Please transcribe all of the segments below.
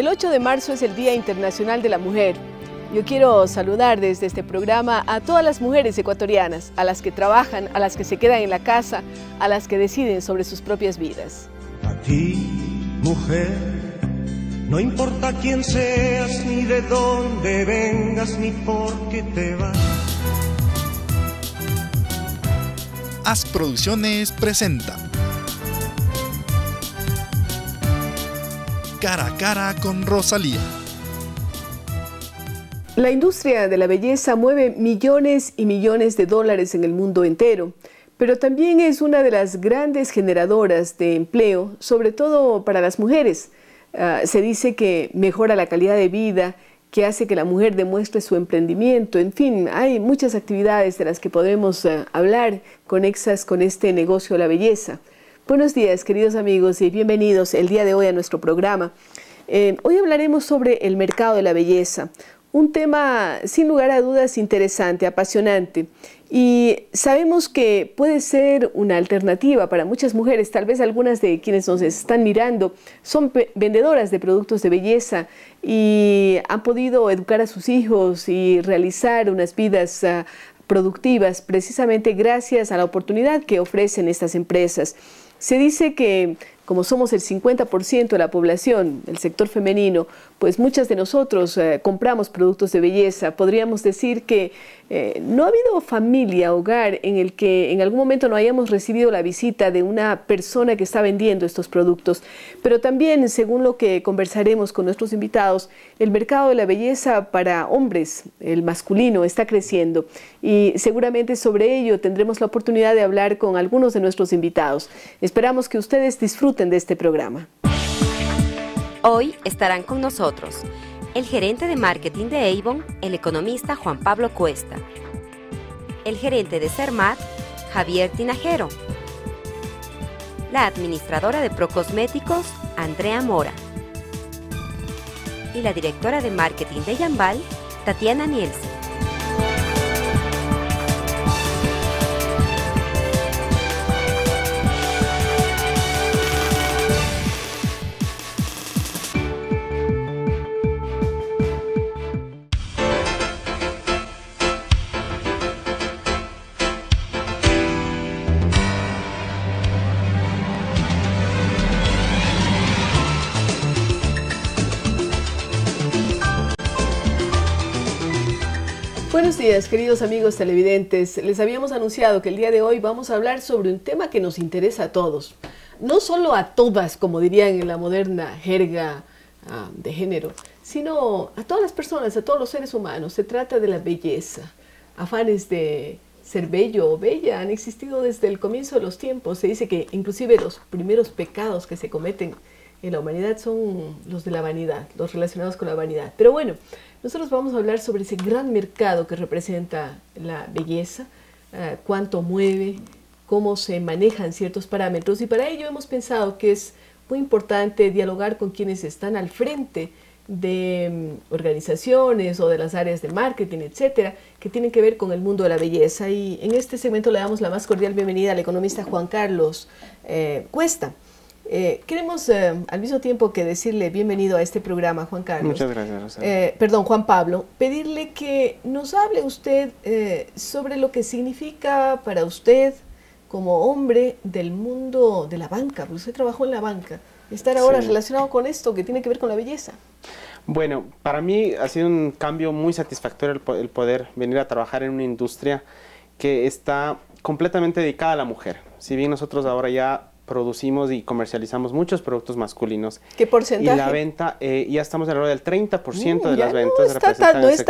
El 8 de marzo es el Día Internacional de la Mujer. Yo quiero saludar desde este programa a todas las mujeres ecuatorianas, a las que trabajan, a las que se quedan en la casa, a las que deciden sobre sus propias vidas. A ti, mujer, no importa quién seas, ni de dónde vengas, ni por qué te vas. As Producciones presenta cara a cara con Rosalía. La industria de la belleza mueve millones y millones de dólares en el mundo entero, pero también es una de las grandes generadoras de empleo, sobre todo para las mujeres. Ah, se dice que mejora la calidad de vida, que hace que la mujer demuestre su emprendimiento. En fin, hay muchas actividades de las que podemos ah, hablar conexas con este negocio de la belleza. Buenos días, queridos amigos, y bienvenidos el día de hoy a nuestro programa. Eh, hoy hablaremos sobre el mercado de la belleza, un tema sin lugar a dudas interesante, apasionante. Y sabemos que puede ser una alternativa para muchas mujeres, tal vez algunas de quienes nos están mirando son vendedoras de productos de belleza y han podido educar a sus hijos y realizar unas vidas ah, productivas precisamente gracias a la oportunidad que ofrecen estas empresas. Se dice que como somos el 50% de la población, el sector femenino, pues muchas de nosotros eh, compramos productos de belleza. Podríamos decir que eh, no ha habido familia, hogar, en el que en algún momento no hayamos recibido la visita de una persona que está vendiendo estos productos. Pero también, según lo que conversaremos con nuestros invitados, el mercado de la belleza para hombres, el masculino, está creciendo. Y seguramente sobre ello tendremos la oportunidad de hablar con algunos de nuestros invitados. Esperamos que ustedes disfruten de este programa. Hoy estarán con nosotros el gerente de marketing de Avon, el economista Juan Pablo Cuesta, el gerente de Cermat, Javier Tinajero, la administradora de Procosméticos, Andrea Mora, y la directora de marketing de Yambal, Tatiana Nielsen. Buenos días, queridos amigos televidentes. Les habíamos anunciado que el día de hoy vamos a hablar sobre un tema que nos interesa a todos. No solo a todas, como dirían en la moderna jerga ah, de género, sino a todas las personas, a todos los seres humanos. Se trata de la belleza. Afanes de ser bello o bella han existido desde el comienzo de los tiempos. Se dice que inclusive los primeros pecados que se cometen en la humanidad son los de la vanidad, los relacionados con la vanidad. Pero bueno, nosotros vamos a hablar sobre ese gran mercado que representa la belleza, eh, cuánto mueve, cómo se manejan ciertos parámetros y para ello hemos pensado que es muy importante dialogar con quienes están al frente de mm, organizaciones o de las áreas de marketing, etcétera, que tienen que ver con el mundo de la belleza. Y en este segmento le damos la más cordial bienvenida al economista Juan Carlos eh, Cuesta. Eh, queremos eh, al mismo tiempo que decirle bienvenido a este programa, Juan Carlos. Muchas gracias, Rosario. Eh, perdón, Juan Pablo. Pedirle que nos hable usted sobre lo que significa para usted como hombre del mundo de la banca, porque usted trabajó en la banca, estar ahora relacionado con esto que tiene que ver con la belleza. Bueno, para mí ha sido un cambio muy satisfactorio el poder venir a trabajar en una industria que está completamente dedicada a la mujer. Si bien nosotros ahora ya producimos y comercializamos muchos productos masculinos. ¿Qué porcentaje? Y la venta, eh, ya estamos alrededor del 30% de mm, las ventas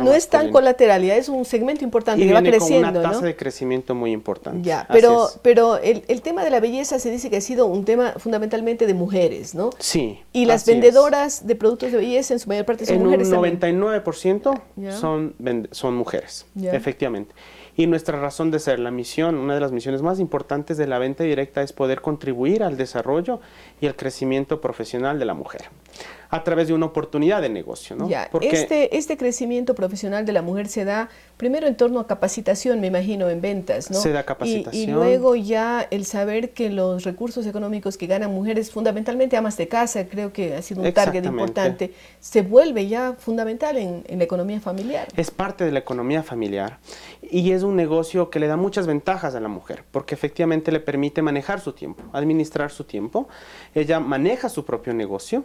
no, no es tan colateral, ya es un segmento importante que va creciendo. Con una tasa de crecimiento muy importante. Ya, pero, pero el, tema de la belleza se dice que ha sido un tema fundamentalmente de mujeres, ¿no? Sí. Y las vendedoras de productos de belleza en su mayor parte son mujeres. En un 99% son, son mujeres, efectivamente y nuestra razón de ser, la misión, una de las misiones más importantes de la venta directa es poder contribuir al desarrollo y al crecimiento profesional de la mujer a través de una oportunidad de negocio. ¿no? Porque... este, este crecimiento profesional de la mujer se da primero en torno a capacitación, me imagino, en ventas. ¿no? Se da capacitación. Y, luego ya el saber que los recursos económicos que ganan mujeres, fundamentalmente amas de casa, creo que ha sido un target importante, se vuelve ya fundamental en, en la economía familiar. Es parte de la economía familiar y es un negocio que le da muchas ventajas a la mujer, porque efectivamente le permite manejar su tiempo, administrar su tiempo. Ella maneja su propio negocio,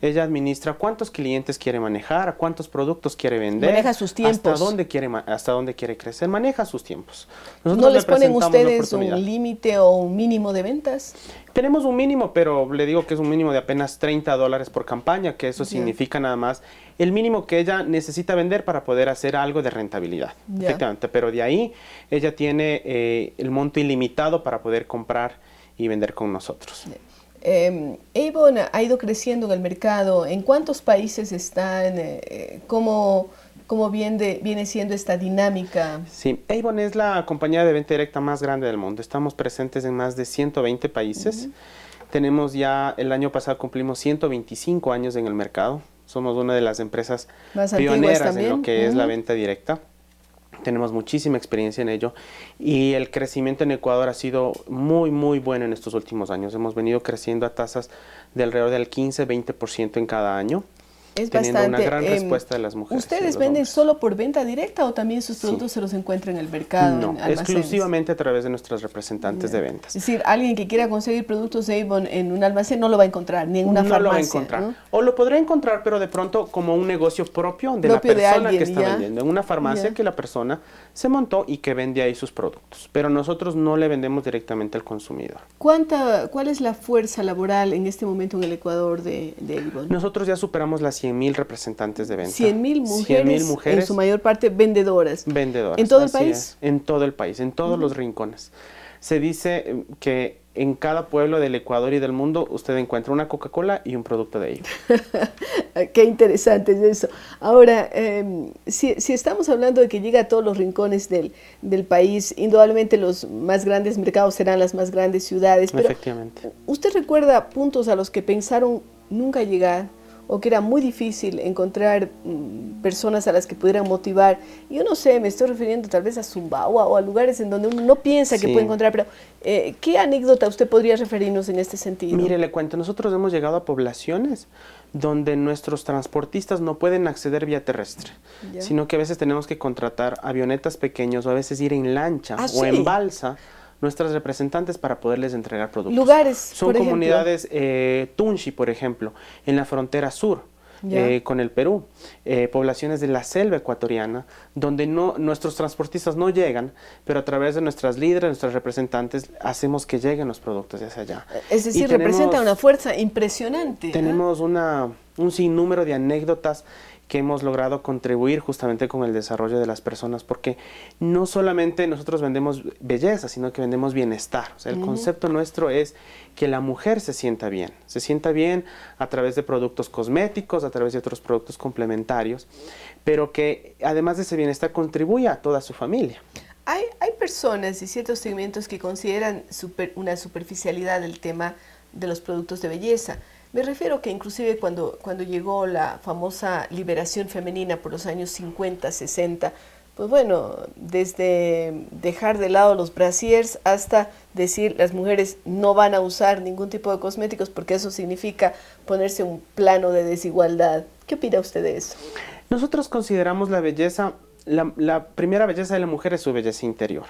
ella administra cuántos clientes quiere manejar, cuántos productos quiere vender. Maneja sus tiempos. Hasta dónde quiere, hasta dónde quiere crecer, maneja sus tiempos. ¿No les ponen ustedes un límite o un mínimo de ventas? Tenemos un mínimo, pero le digo que es un mínimo de apenas 30 dólares por campaña, que eso significa nada más el mínimo que ella necesita vender para poder hacer algo de rentabilidad. Efectivamente, pero de ahí ella tiene eh, el monto ilimitado para poder comprar y vender con nosotros. Em, Avon ha ido creciendo en el mercado. ¿En cuántos países están? Eh, ¿Cómo, viene, siendo esta dinámica? Sí, Avon es la compañía de venta directa más grande del mundo. Estamos presentes en más de 120 países. Tenemos ya, el año pasado cumplimos 125 años en el mercado. Somos una de las empresas más pioneras en lo que es la venta directa tenemos muchísima experiencia en ello y el crecimiento en Ecuador ha sido muy muy bueno en estos últimos años. Hemos venido creciendo a tasas de alrededor del 15-20% en cada año es teniendo una gran respuesta de las mujeres. ¿Ustedes venden solo por venta directa o también sus productos se los encuentran en el mercado? No, exclusivamente a través de nuestras representantes de ventas. Es decir, alguien que quiera conseguir productos de Avon en un almacén no lo va a encontrar, ni en una farmacia. No lo va a encontrar. O lo podrá encontrar, pero de pronto como un negocio propio de la persona que está vendiendo. En una farmacia que la persona se montó y que vende ahí sus productos. Pero nosotros no le vendemos directamente al consumidor. ¿Cuánta, ¿Cuál es la fuerza laboral en este momento en el Ecuador de, Avon? Nosotros ya superamos la 100 mil representantes de venta. mil mujeres, mujeres, en su mayor parte vendedoras. Vendedoras. ¿En todo el país? en todo el país, en todos los rincones. Se dice eh, que en cada pueblo del Ecuador y del mundo usted encuentra una Coca-Cola y un producto de ello. Qué interesante es eso. Ahora, em, si, estamos hablando de que llega a todos los rincones del, país, indudablemente los más grandes mercados serán las más grandes ciudades. Pero Efectivamente. ¿Usted recuerda puntos a los que pensaron nunca llegar? o que era muy difícil encontrar mm, personas a las que pudieran motivar. Yo no sé, me estoy refiriendo tal vez a Zumbawa o a lugares en donde uno no piensa que puede encontrar, pero eh, ¿qué anécdota usted podría referirnos en este sentido? Mire, le cuento, nosotros hemos llegado a poblaciones donde nuestros transportistas no pueden acceder vía terrestre, sino que a veces tenemos que contratar avionetas pequeños o a veces ir en lancha ah, o en balsa nuestras representantes para poderles entregar productos. Lugares. Son comunidades, eh, Tunchi, por ejemplo, en la frontera sur. Eh, con el Perú, eh, poblaciones de la selva ecuatoriana, donde no, nuestros transportistas no llegan, pero a través de nuestras líderes, nuestras representantes, hacemos que lleguen los productos de hacia allá. Es decir, representa una fuerza impresionante. Tenemos una, un sinnúmero de anécdotas que hemos logrado contribuir justamente con el desarrollo de las personas, porque no solamente nosotros vendemos belleza, sino que vendemos bienestar. el concepto nuestro es que la mujer se sienta bien, se sienta bien a través de productos cosméticos, a través de otros productos complementarios, pero que además de ese bienestar contribuya a toda su familia. Hay, hay personas y ciertos segmentos que consideran una superficialidad el tema de los productos de belleza me refiero que inclusive cuando, cuando llegó la famosa liberación femenina por los años 50, 60, pues bueno, desde dejar de lado los brasiers hasta decir las mujeres no van a usar ningún tipo de cosméticos porque eso significa ponerse un plano de desigualdad. ¿Qué opina usted de eso? Nosotros consideramos la belleza, la, la primera belleza de la mujer es su belleza interior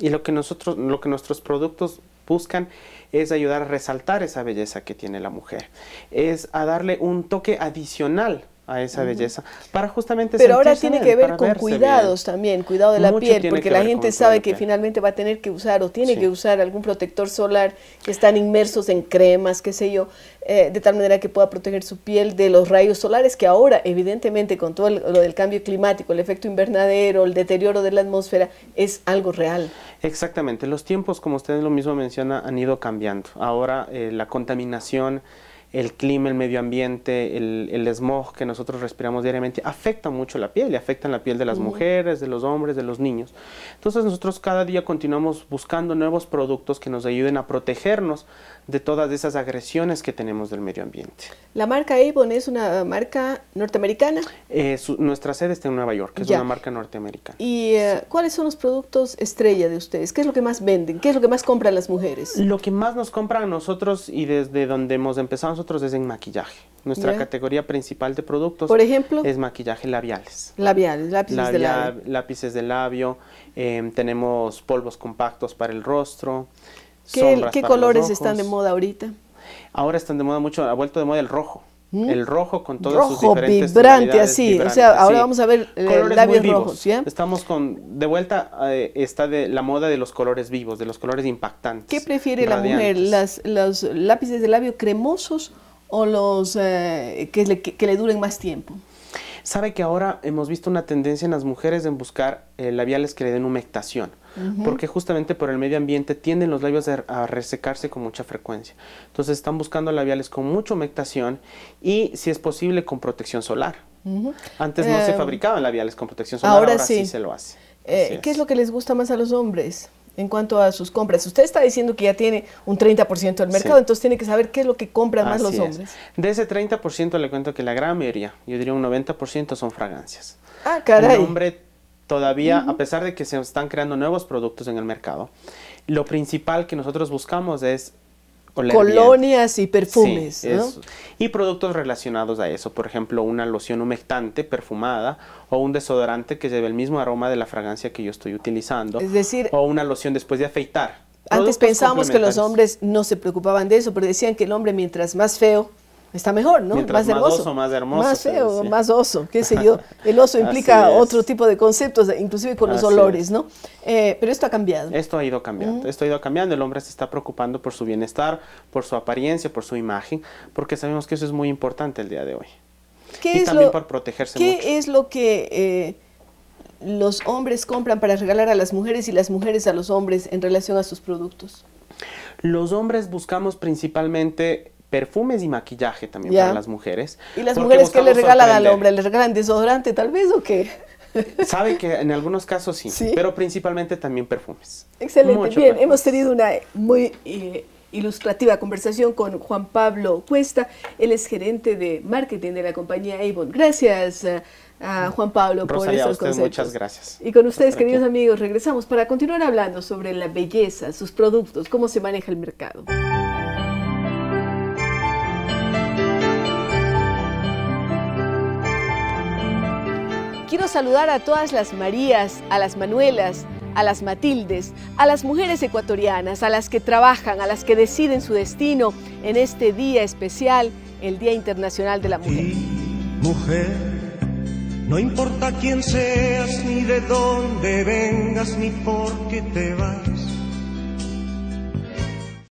y lo que nosotros, lo que nuestros productos buscan es ayudar a resaltar esa belleza que tiene la mujer, es a darle un toque adicional a esa belleza para justamente pero ahora tiene que ver con cuidados también cuidado de la piel porque la gente sabe que finalmente va a tener que usar o tiene que usar algún protector solar que están inmersos en cremas qué sé yo eh, de tal manera que pueda proteger su piel de los rayos solares que ahora evidentemente con todo lo del cambio climático el efecto invernadero el deterioro de la atmósfera es algo real exactamente los tiempos como ustedes lo mismo menciona han ido cambiando ahora eh, la contaminación el clima, el medio ambiente, el, el, smog que nosotros respiramos diariamente, afecta mucho la piel y afectan la piel de las mujeres, de los hombres, de los niños. Entonces nosotros cada día continuamos buscando nuevos productos que nos ayuden a protegernos de todas esas agresiones que tenemos del medio ambiente. La marca Avon es una marca norteamericana. Eh, nuestra sede está en Nueva York, es una marca norteamericana. ¿Y eh, cuáles son los productos estrella de ustedes? ¿Qué es lo que más venden? ¿Qué es lo que más compran las mujeres? Lo que más nos compran nosotros y desde donde hemos empezado nosotros es en maquillaje. Nuestra categoría principal de productos, es maquillaje labiales. Labiales, lápices de labio. Lápices de labio, em, tenemos polvos compactos para el rostro. ¿Qué, ¿qué colores están de moda ahorita? Ahora están de moda mucho, ha vuelto de moda el rojo. ¿Mm? El rojo con todos sus diferentes vibrante, así. o sea, ahora vamos a ver el eh, labios rojos. Estamos con, de vuelta, eh, está de la moda de los colores vivos, de los colores impactantes. ¿Qué prefiere la mujer? Las, ¿Los lápices de labio cremosos o los eh, que le duren más tiempo? Sabe que ahora hemos visto una tendencia en las mujeres en buscar eh, labiales que le den humectación, porque justamente por el medio ambiente tienden los labios a, resecarse con mucha frecuencia. Entonces están buscando labiales con mucha humectación y, si es posible, con protección solar. Antes no se em, fabricaban labiales con protección solar, ahora, sí. se lo hace. Eh, ¿Qué es lo que les gusta más a los hombres? en cuanto a sus compras. Usted está diciendo que ya tiene un 30% del mercado, entonces tiene que saber qué es lo que compran más los hombres. De ese 30% le cuento que la gran mayoría, yo diría un 90% son fragancias. Ah, caray. El hombre todavía, a pesar de que se están creando nuevos productos en el mercado, lo principal que nosotros buscamos es colonias y perfumes. ¿no? Y productos relacionados a eso, por ejemplo, una loción humectante perfumada o un desodorante que lleve el mismo aroma de la fragancia que yo estoy utilizando. Es decir, o una loción después de afeitar. Antes pensábamos que los hombres no se preocupaban de eso, pero decían que el hombre mientras más feo, está mejor, ¿no? más, hermoso. oso, más hermoso. Más feo, más oso, qué sé yo. El oso implica otro tipo de conceptos, inclusive con los olores, ¿no? Eh, pero esto ha cambiado. Esto ha ido cambiando, esto ha ido cambiando. El hombre se está preocupando por su bienestar, por su apariencia, por su imagen, porque sabemos que eso es muy importante el día de hoy. ¿Qué y también por protegerse ¿Qué es lo que eh, los hombres compran para regalar a las mujeres y las mujeres a los hombres en relación a sus productos? Los hombres buscamos principalmente perfumes y maquillaje también para las mujeres. ¿Y las mujeres qué le regalan al hombre? ¿Le regalan desodorante tal vez o qué? Sabe que en algunos casos sí, pero principalmente también perfumes. Excelente, bien, hemos tenido una eh, muy eh, ilustrativa conversación con Juan Pablo Cuesta, él es gerente de marketing de la compañía Avon. Gracias a Juan Pablo por esos conceptos. Muchas gracias. Y con ustedes, queridos amigos, regresamos para continuar hablando sobre la belleza, sus productos, cómo se maneja el mercado. Quiero saludar a todas las Marías, a las Manuelas, a las Matildes, a las mujeres ecuatorianas, a las que trabajan, a las que deciden su destino en este día especial, el Día Internacional de la Mujer. mujer, no importa quién seas, ni de dónde vengas, ni por qué te vas.